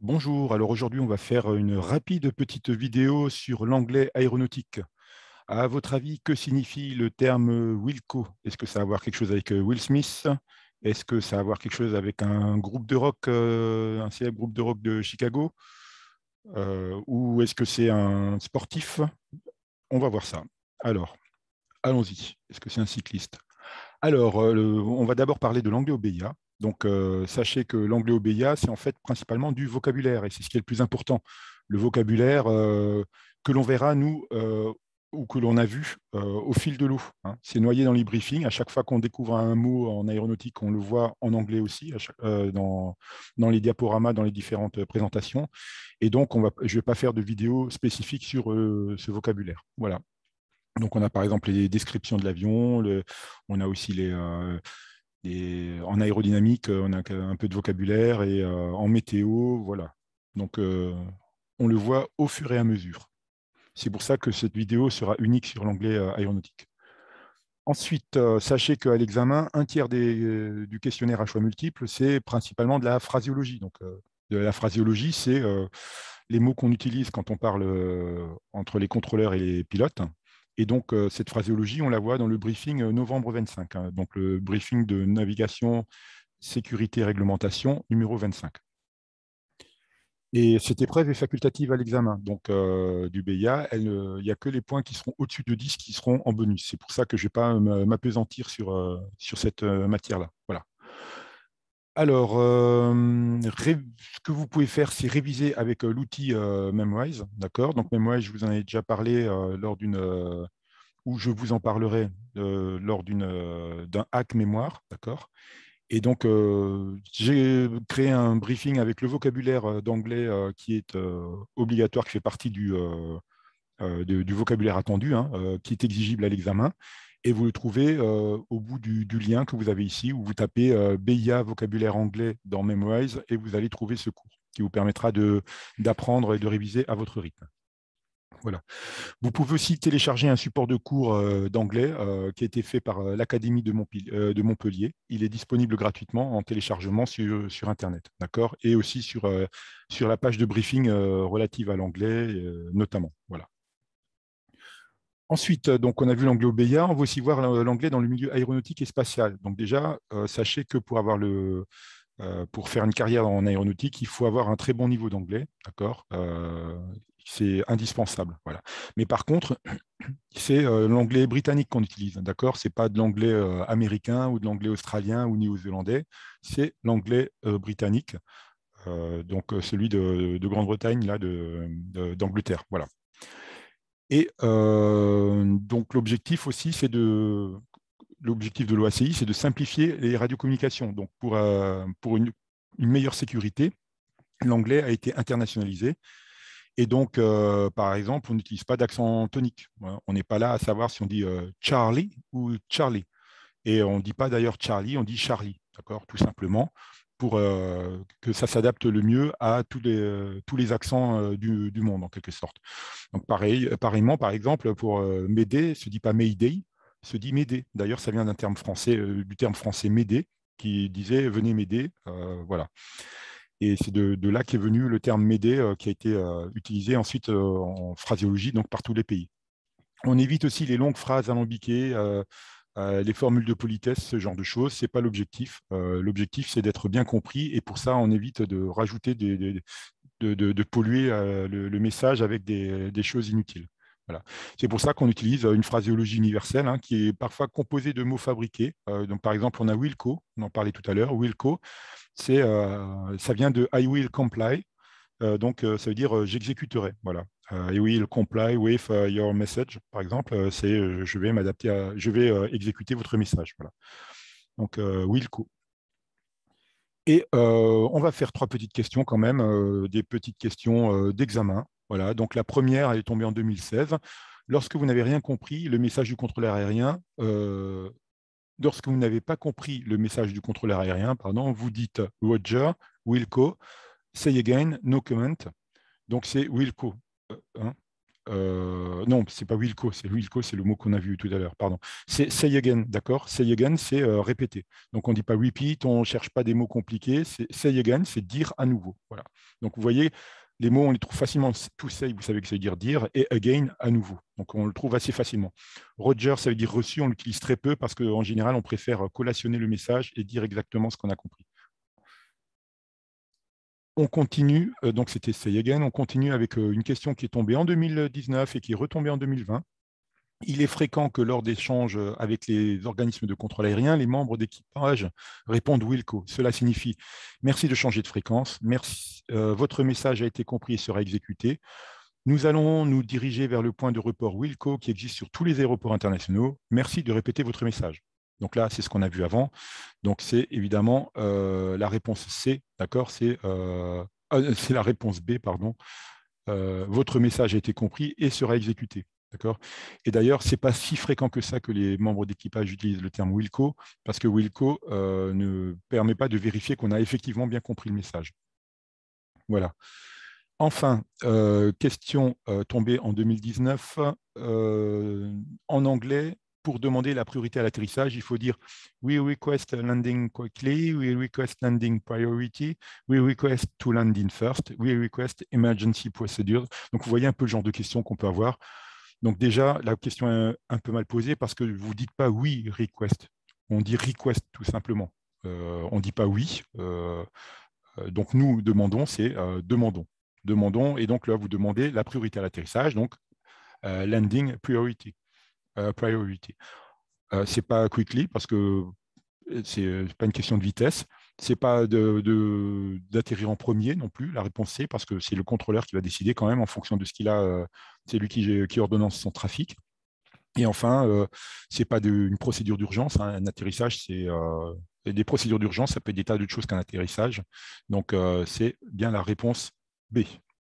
Bonjour, alors aujourd'hui on va faire une rapide petite vidéo sur l'anglais aéronautique. À votre avis, que signifie le terme Wilco Est-ce que ça a à voir quelque chose avec Will Smith Est-ce que ça a à voir quelque chose avec un groupe de rock, un célèbre groupe de rock de Chicago Ou est-ce que c'est un sportif On va voir ça. Alors, allons-y. Est-ce que c'est un cycliste Alors, on va d'abord parler de l'anglais au donc, euh, sachez que l'anglais OBIA, c'est en fait principalement du vocabulaire, et c'est ce qui est le plus important. Le vocabulaire euh, que l'on verra, nous, euh, ou que l'on a vu au fil de l'eau. Hein. C'est noyé dans les briefings. À chaque fois qu'on découvre un mot en aéronautique, on le voit en anglais aussi, dans, les diaporamas, dans les différentes présentations. Et donc, je ne vais pas faire de vidéo spécifique sur ce vocabulaire. Voilà. Donc, on a par exemple les descriptions de l'avion, on a aussi les, et euh, en aérodynamique, euh, on a un peu de vocabulaire et euh, en météo, voilà. Donc, on le voit au fur et à mesure. C'est pour ça que cette vidéo sera unique sur l'anglais aéronautique. Ensuite, sachez qu'à l'examen, un tiers du questionnaire à choix multiple, c'est principalement de la phraseologie. Donc, de la phraseologie, c'est les mots qu'on utilise quand on parle entre les contrôleurs et les pilotes. Et donc, euh, cette phraséologie, on la voit dans le briefing euh, novembre 25, hein. donc le briefing de navigation, sécurité, réglementation numéro 25. Et cette épreuve est facultative à l'examen euh, du BIA. Il n'y a que les points qui seront au-dessus de 10 qui seront en bonus. C'est pour ça que je ne vais pas m'apesantir sur, sur cette matière-là. Voilà. Alors, euh, ce que vous pouvez faire, c'est réviser avec euh, l'outil euh, Memrise. D'accord Donc, Memrise, je vous en ai déjà parlé lors d'une. ou je vous en parlerai lors d'un hack mémoire. D'accord Et donc, j'ai créé un briefing avec le vocabulaire d'anglais qui est obligatoire, qui fait partie du, vocabulaire attendu, hein, qui est exigible à l'examen et vous le trouvez euh, au bout du, lien que vous avez ici, où vous tapez euh, BIA vocabulaire anglais dans Memorize et vous allez trouver ce cours qui vous permettra d'apprendre et de réviser à votre rythme. Voilà. Vous pouvez aussi télécharger un support de cours euh, d'anglais qui a été fait par l'Académie de, de, Montpellier. Il est disponible gratuitement en téléchargement sur, sur Internet, d'accord Et aussi sur, sur, la page de briefing relative à l'anglais, notamment. Voilà. Ensuite, euh, donc, on a vu l'anglais au on va aussi voir l'anglais dans le milieu aéronautique et spatial. Donc déjà, euh, sachez que pour, avoir le, euh, pour faire une carrière en aéronautique, il faut avoir un très bon niveau d'anglais, d'accord C'est indispensable, voilà. Mais par contre, c'est l'anglais britannique qu'on utilise, d'accord n'est pas de l'anglais américain ou de l'anglais australien ou néo-zélandais, c'est l'anglais britannique, donc celui de, Grande-Bretagne, d'Angleterre, voilà. Et euh, donc l'objectif aussi, c'est de l'objectif de l'OACI, c'est de simplifier les radiocommunications. Donc pour, euh, pour une, meilleure sécurité, l'anglais a été internationalisé. Et donc, euh, par exemple, on n'utilise pas d'accent tonique. On n'est pas là à savoir si on dit Charlie ou Charlie. Et on ne dit pas d'ailleurs Charlie, on dit Charlie, d'accord, tout simplement pour euh, que ça s'adapte le mieux à tous les, euh, tous les accents euh, du, monde, en quelque sorte. Donc, pareil, pareillement, par exemple, pour m'aider se dit pas Mayday, se dit m'aider ». D'ailleurs, ça vient d'un terme français, du terme français m'aider », qui disait venez m'aider. voilà. Et c'est de, là qu'est venu le terme m'aider », qui a été utilisé ensuite en phraseologie donc par tous les pays. On évite aussi les longues phrases alambiquées, euh, les formules de politesse, ce genre de choses, c'est pas l'objectif. Euh, l'objectif, c'est d'être bien compris et pour ça, on évite de rajouter des, de, polluer euh, le, message avec des, choses inutiles. Voilà. C'est pour ça qu'on utilise une phraseologie universelle hein, qui est parfois composée de mots fabriqués. donc, par exemple, on a Wilco, on en parlait tout à l'heure. Wilco, c'est, ça vient de I will comply, donc ça veut dire j'exécuterai. Voilà. Euh, et will comply with euh, your message, par exemple, euh, c'est je vais m'adapter je vais exécuter votre message. Donc, will Et on va faire trois petites questions quand même, des petites questions d'examen. Voilà. Donc, la première, elle est tombée en 2016. Lorsque vous n'avez rien compris, le message du contrôleur aérien lorsque vous n'avez pas compris le message du contrôleur aérien, pardon, vous dites Roger, Wilco, say again, no comment. Donc c'est Wilco. Non, euh, hein. ce euh, non, c'est pas Wilco, c'est Wilco, c'est le mot qu'on a vu tout à l'heure, pardon. C'est say again, d'accord Say again, c'est euh, répéter. Donc on ne dit pas repeat, on ne cherche pas des mots compliqués. Say again, c'est dire à nouveau. Voilà. Donc vous voyez, les mots, on les trouve facilement. To say, vous savez que ça veut dire dire, et again, à nouveau. Donc on le trouve assez facilement. Roger, ça veut dire reçu, on l'utilise très peu parce qu'en général, on préfère collationner le message et dire exactement ce qu'on a compris on continue, euh, donc c'était Say Again, on continue avec euh, une question qui est tombée en 2019 et qui est retombée en 2020. Il est fréquent que lors d'échanges euh, avec les organismes de contrôle aérien, les membres d'équipage répondent Wilco. Cela signifie merci de changer de fréquence, merci, votre message a été compris et sera exécuté. Nous allons nous diriger vers le point de report Wilco qui existe sur tous les aéroports internationaux. Merci de répéter votre message. Donc là, c'est ce qu'on a vu avant. Donc c'est évidemment euh, la réponse C, d'accord C'est euh, euh, la réponse B, pardon. votre message a été compris et sera exécuté. D'accord Et d'ailleurs, ce n'est pas si fréquent que ça que les membres d'équipage utilisent le terme Wilco, parce que Wilco ne permet pas de vérifier qu'on a effectivement bien compris le message. Voilà. Enfin, question tombée en 2019, en anglais, pour demander la priorité à l'atterrissage, il faut dire We request landing quickly, we request landing priority, we request to land in first, we request emergency procedure. Donc vous voyez un peu le genre de questions qu'on peut avoir. Donc déjà, la question est un peu mal posée parce que vous ne dites pas oui request, on dit request tout simplement. Euh, on ne dit pas oui. Euh, euh, donc nous demandons, c'est demandons. Demandons, et donc là, vous demandez la priorité à l'atterrissage, donc landing priority. Euh, priority. Euh, c'est pas quickly parce que euh, c'est pas une question de vitesse. C'est pas d'atterrir de, en premier non plus. La réponse C, parce que c'est le contrôleur qui va décider quand même en fonction de ce qu'il a. c'est lui qui, qui ordonnance son trafic. Et enfin, c'est ce n'est pas une procédure d'urgence. Hein. Un atterrissage, c'est des procédures d'urgence, ça peut être des tas d'autres choses qu'un atterrissage. Donc, c'est bien la réponse B.